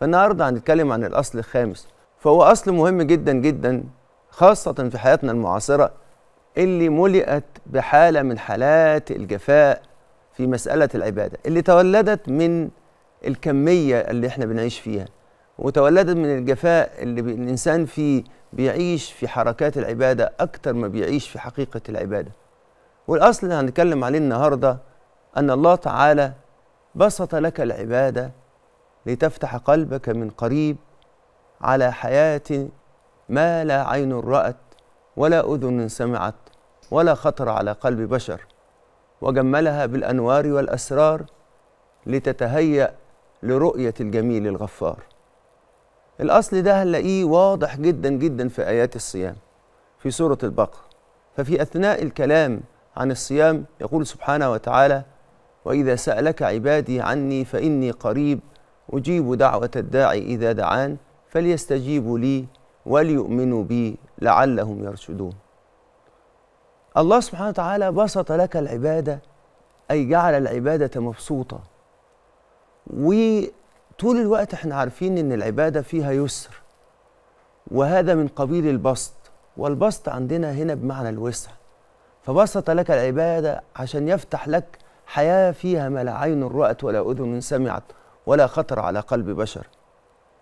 فالنهارده هنتكلم عن الاصل الخامس فهو اصل مهم جدا جدا خاصه في حياتنا المعاصره اللي ملئت بحاله من حالات الجفاء في مساله العباده اللي تولدت من الكميه اللي احنا بنعيش فيها وتولدت من الجفاء اللي الانسان فيه بيعيش في حركات العباده اكتر ما بيعيش في حقيقه العباده والاصل اللي هنتكلم عليه النهارده ان الله تعالى بسط لك العباده لتفتح قلبك من قريب على حياة ما لا عين رأت ولا أذن سمعت ولا خطر على قلب بشر وجملها بالأنوار والأسرار لتتهيأ لرؤية الجميل الغفار الأصل ده هنلاقيه واضح جدا جدا في آيات الصيام في سورة البقرة ففي أثناء الكلام عن الصيام يقول سبحانه وتعالى وإذا سألك عبادي عني فإني قريب أجيب دعوة الداعي إذا دعان فليستجيبوا لي وليؤمنوا بي لعلهم يرشدون الله سبحانه وتعالى بسط لك العبادة أي جعل العبادة مبسوطة وطول الوقت احنا عارفين ان العبادة فيها يسر وهذا من قبيل البسط والبسط عندنا هنا بمعنى الوسع فبسط لك العبادة عشان يفتح لك حياة فيها ما لا عين رأت ولا أذن سمعت ولا خطر على قلب بشر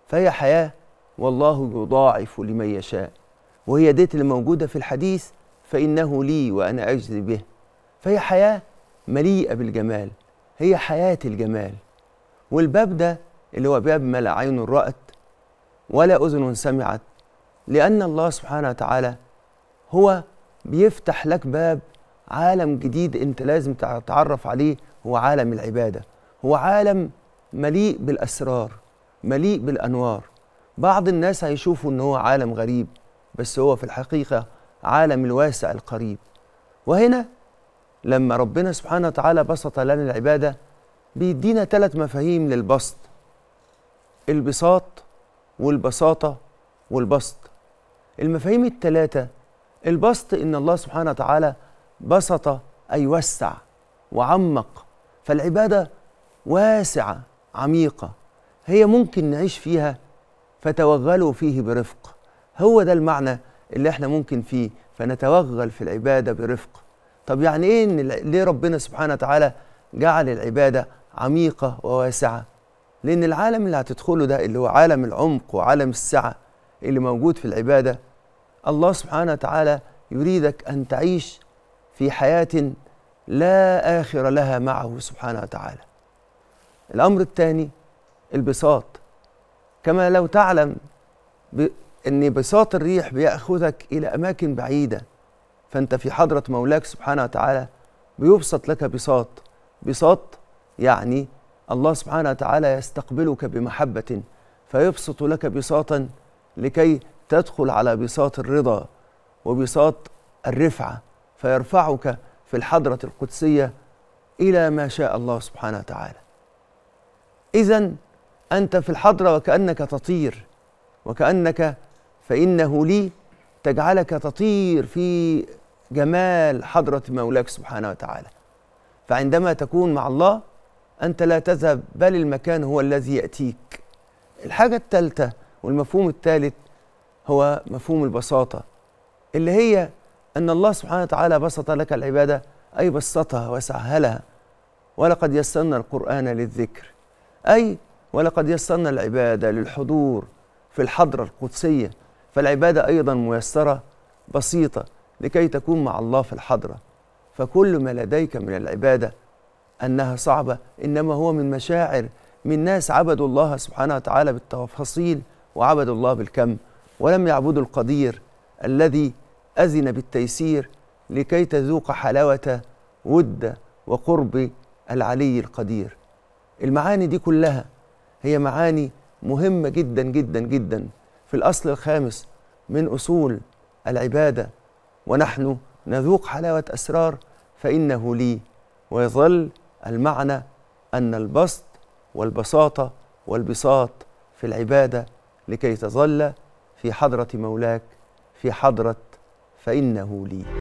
فهي حياة والله يضاعف لمن يشاء وهي ديت اللي موجودة في الحديث فإنه لي وأنا أجزي به فهي حياة مليئة بالجمال هي حياة الجمال والباب ده اللي هو باب ما لا عين رأت ولا أذن سمعت لأن الله سبحانه وتعالى هو بيفتح لك باب عالم جديد أنت لازم تتعرف عليه هو عالم العبادة هو عالم مليء بالأسرار مليء بالأنوار بعض الناس هيشوفوا إن هو عالم غريب بس هو في الحقيقة عالم الواسع القريب وهنا لما ربنا سبحانه وتعالى بسط لنا العبادة بيدينا ثلاث مفاهيم للبسط البساط والبساطة والبسط المفاهيم الثلاثة البسط إن الله سبحانه وتعالى بسط أي وسع وعمق فالعبادة واسعة عميقه هي ممكن نعيش فيها فتوغلوا فيه برفق هو ده المعنى اللي احنا ممكن فيه فنتوغل في العباده برفق طب يعني ايه ان ليه ربنا سبحانه وتعالى جعل العباده عميقه وواسعه لان العالم اللي هتدخله ده اللي هو عالم العمق وعالم السعه اللي موجود في العباده الله سبحانه وتعالى يريدك ان تعيش في حياه لا اخر لها معه سبحانه وتعالى الأمر الثاني البساط كما لو تعلم أن بساط الريح بيأخذك إلى أماكن بعيدة فأنت في حضرة مولاك سبحانه وتعالى بيبسط لك بساط بساط يعني الله سبحانه وتعالى يستقبلك بمحبة فيبسط لك بساطا لكي تدخل على بساط الرضا وبساط الرفعة فيرفعك في الحضرة القدسية إلى ما شاء الله سبحانه وتعالى إذا أنت في الحضرة وكأنك تطير وكأنك فإنه لي تجعلك تطير في جمال حضرة مولاك سبحانه وتعالى فعندما تكون مع الله أنت لا تذهب بل المكان هو الذي يأتيك الحاجة الثالثة والمفهوم الثالث هو مفهوم البساطة اللي هي أن الله سبحانه وتعالى بسط لك العبادة أي بسطها وسهلها ولقد يسرنا القرآن للذكر أي ولقد يسرنا العبادة للحضور في الحضرة القدسية فالعبادة أيضا ميسرة بسيطة لكي تكون مع الله في الحضرة فكل ما لديك من العبادة أنها صعبة إنما هو من مشاعر من ناس عبدوا الله سبحانه وتعالى بالتفاصيل وعبدوا الله بالكم ولم يعبدوا القدير الذي أذن بالتيسير لكي تذوق حلاوة ود وقرب العلي القدير المعاني دي كلها هي معاني مهمة جدا جدا جدا في الأصل الخامس من أصول العبادة ونحن نذوق حلاوة أسرار فإنه لي ويظل المعنى أن البسط والبساطة والبساط في العبادة لكي تظل في حضرة مولاك في حضرة فإنه لي